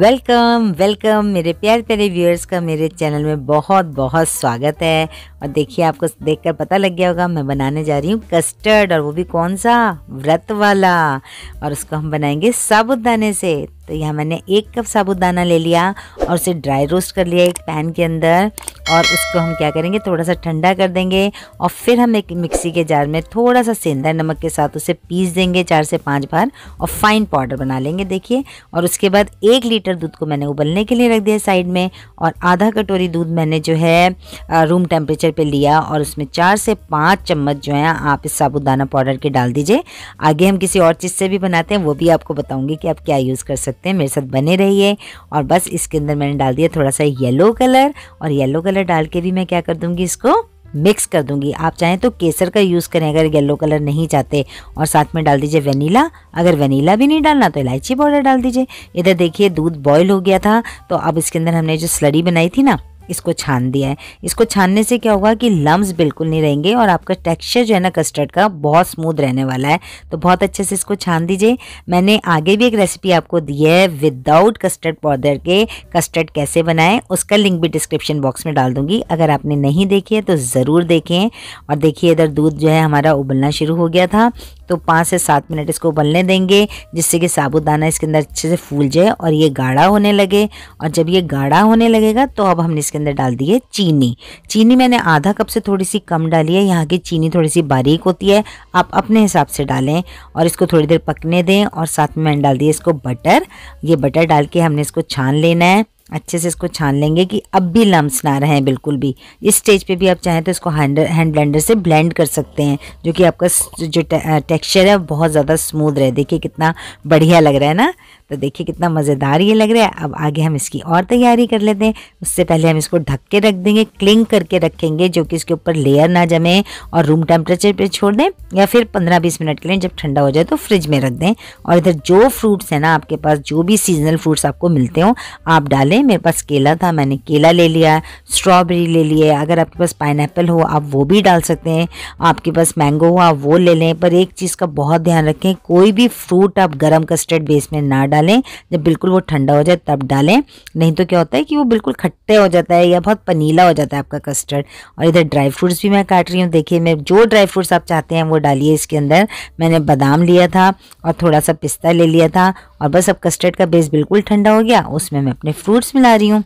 welcome welcome मेरे प्यारे प्यारे व्यूअर्स का मेरे चैनल में बहुत बहुत स्वागत है और देखिए आपको देखकर पता लग गया होगा मैं बनाने जा रही हूँ कस्टर्ड और वो भी कौन सा व्रत वाला और उसको हम बनाएंगे साबुदाने से तो यहाँ मैंने एक कप साबुदाना ले लिया और उसे ड्राई रोस्ट कर लिया एक पैन के अंदर और उसको हम क्या करेंगे थोड़ा सा ठंडा कर देंगे और फिर हम एक मिक्सी के जार में थोड़ा सा सेंधा नमक के साथ उसे पीस देंगे चार से पाँच बार और फाइन पाउडर बना लेंगे देखिए और उसके बाद एक लीटर दूध को मैंने उबलने के लिए रख दिया साइड में और आधा कटोरी दूध मैंने जो है रूम टेम्परेचर पे लिया और उसमें चार से पाँच चम्मच जो है आप इस साबुदाना पाउडर के डाल दीजिए आगे हम किसी और चीज़ से भी बनाते हैं वो भी आपको बताऊँगी कि आप क्या यूज़ कर सकते हैं मेरे साथ बने रहिए और बस इसके अंदर मैंने डाल दिया थोड़ा सा येलो कलर और येलो कलर डाल के भी मैं क्या कर दूँगी इसको मिक्स कर दूंगी आप चाहें तो केसर का यूज़ करें अगर येलो कलर नहीं चाहते और साथ में डाल दीजिए वनीला अगर वनीला भी नहीं डालना तो इलायची पाउडर डाल दीजिए इधर देखिए दूध बॉयल हो गया था तो अब इसके अंदर हमने जो स्लरी बनाई थी ना इसको छान दिया है इसको छानने से क्या होगा कि लम्ब बिल्कुल नहीं रहेंगे और आपका टेक्सचर जो है ना कस्टर्ड का बहुत स्मूथ रहने वाला है तो बहुत अच्छे से इसको छान दीजिए मैंने आगे भी एक रेसिपी आपको दी है विदाउट कस्टर्ड पाउडर के कस्टर्ड कैसे बनाएं उसका लिंक भी डिस्क्रिप्शन बॉक्स में डाल दूंगी अगर आपने नहीं देखी है तो ज़रूर देखें और देखिए इधर दूध जो है हमारा उबलना शुरू हो गया था तो पाँच से सात मिनट इसको उबलने देंगे जिससे कि साबुदाना इसके अंदर अच्छे से फूल जाए और ये गाढ़ा होने लगे और जब ये गाढ़ा होने लगेगा तो अब हमने इसके अंदर डाल दिए चीनी चीनी मैंने आधा कप से थोड़ी सी कम डाली है यहाँ की चीनी थोड़ी सी बारीक होती है आप अपने हिसाब से डालें और इसको थोड़ी देर पकने दें और साथ में मैंने डाल दिया इसको बटर ये बटर डाल के हमने इसको छान लेना है अच्छे से इसको छान लेंगे कि अब भी लम्स ना रहे बिल्कुल भी इस स्टेज पे भी आप चाहें तो इसको हैंड हैंड ब्लेंडर से ब्लेंड कर सकते हैं जो कि आपका जो टेक्सचर है बहुत ज़्यादा स्मूथ रहे देखिए कितना बढ़िया लग रहा है ना तो देखिए कितना मज़ेदार ये लग रहा है अब आगे हम इसकी और तैयारी कर लेते हैं उससे पहले हम इसको ढक के रख देंगे क्लिंग करके रखेंगे जो कि इसके ऊपर लेयर ना जमे और रूम टेम्परेचर पर छोड़ दें या फिर पंद्रह बीस मिनट के लिए जब ठंडा हो जाए तो फ्रिज में रख दें और इधर जो फ्रूट्स हैं ना आपके पास जो भी सीजनल फ्रूट्स आपको मिलते हों आप डालें मेरे पास केला था मैंने केला ले लिया स्ट्रॉबेरी ले लिए अगर आपके पास पाइन हो आप वो भी डाल सकते हैं आपके पास मैंगो हो आप वो ले लें पर एक चीज़ का बहुत ध्यान रखें कोई भी फ्रूट आप गर्म कस्टर्ड बेस में ना डालें जब बिल्कुल वो ठंडा हो जाए तब डालें नहीं तो क्या होता है कि वो बिल्कुल खट्टे हो जाता है या बहुत पनीला हो जाता है आपका कस्टर्ड और इधर ड्राई फ्रूट्स भी मैं काट रही हूँ देखिए मैं जो ड्राई फ्रूट्स आप चाहते हैं वो डालिए इसके अंदर मैंने बादाम लिया था और थोड़ा सा पिस्ता ले लिया था और बस अब कस्टर्ड का बेस बिल्कुल ठंडा हो गया उसमें मैं अपने फ्रूट्स मिला रही हूँ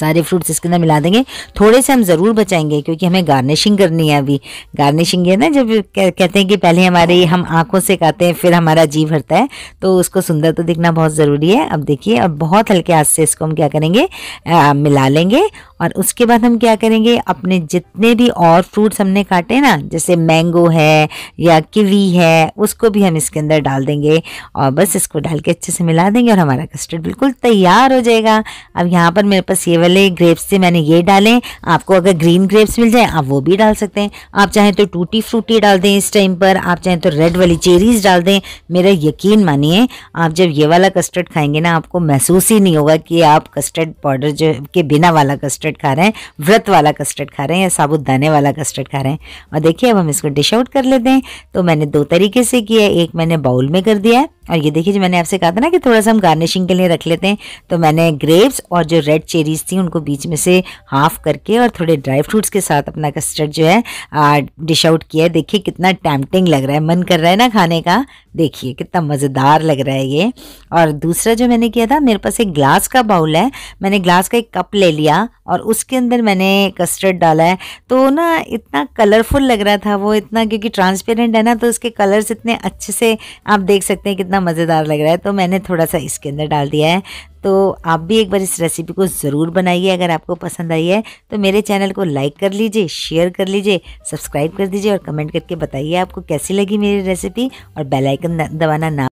सारे फ्रूट्स इसके अंदर मिला देंगे थोड़े से हम ज़रूर बचाएंगे क्योंकि हमें गार्निशिंग करनी है अभी गार्निशिंग ये ना जब कहते हैं कि पहले हमारे हम आँखों से खाते हैं फिर हमारा जी भरता है तो उसको सुंदर तो दिखना बहुत ज़रूरी है अब देखिए अब बहुत हल्के हाथ से इसको हम क्या करेंगे आ, मिला लेंगे और उसके बाद हम क्या करेंगे अपने जितने भी और फ्रूट्स हमने काटे ना जैसे मैंगो है या किवी है उसको भी हम इसके अंदर डाल देंगे और बस इसको डाल के अच्छे से मिला देंगे और हमारा कस्टर्ड बिल्कुल तैयार हो जाएगा अब यहाँ पर मेरे पास ये वाले ग्रेप्स से मैंने ये डाले आपको अगर ग्रीन ग्रेप्स मिल जाए आप वो भी डाल सकते हैं आप चाहें तो टूटी फ्रूटी डाल दें इस टाइम पर आप चाहें तो रेड वाली चेरीज डाल दें मेरा यकीन मानिए आप जब ये वाला कस्टर्ड खाएंगे ना आपको महसूस ही नहीं होगा कि आप कस्टर्ड पाउडर जो के बिना वाला कस्टर्ड खा रहे हैं व्रत वाला कस्टर्ड खा रहे हैं या साबुत दाने वाला कस्टर्ड खा रहे हैं और देखिए अब हम इसको डिश आउट कर लेते हैं तो मैंने दो तरीके से किया एक मैंने बाउल में कर दिया है और ये देखिए जो मैंने आपसे कहा था ना कि थोड़ा सा हम गार्निशिंग के लिए रख लेते हैं तो मैंने ग्रेप्स और जो रेड चेरीज थी उनको बीच में से हाफ करके और थोड़े ड्राई फ्रूट्स के साथ अपना कस्टर्ड जो है डिश आउट किया है देखिए कितना टैम्पटिंग लग रहा है मन कर रहा है ना खाने का देखिए कितना मज़ेदार लग रहा है ये और दूसरा जो मैंने किया था मेरे पास एक ग्लास का बाउल है मैंने ग्लास का एक कप ले लिया और उसके अंदर मैंने कस्टर्ड डाला है तो ना इतना कलरफुल लग रहा था वो इतना क्योंकि ट्रांसपेरेंट है ना तो उसके कलर्स इतने अच्छे से आप देख सकते हैं कितना कितना मज़ेदार लग रहा है तो मैंने थोड़ा सा इसके अंदर डाल दिया है तो आप भी एक बार इस रेसिपी को ज़रूर बनाइए अगर आपको पसंद आई है तो मेरे चैनल को लाइक कर लीजिए शेयर कर लीजिए सब्सक्राइब कर दीजिए और कमेंट करके बताइए आपको कैसी लगी मेरी रेसिपी और बेलाइकन दबाना ना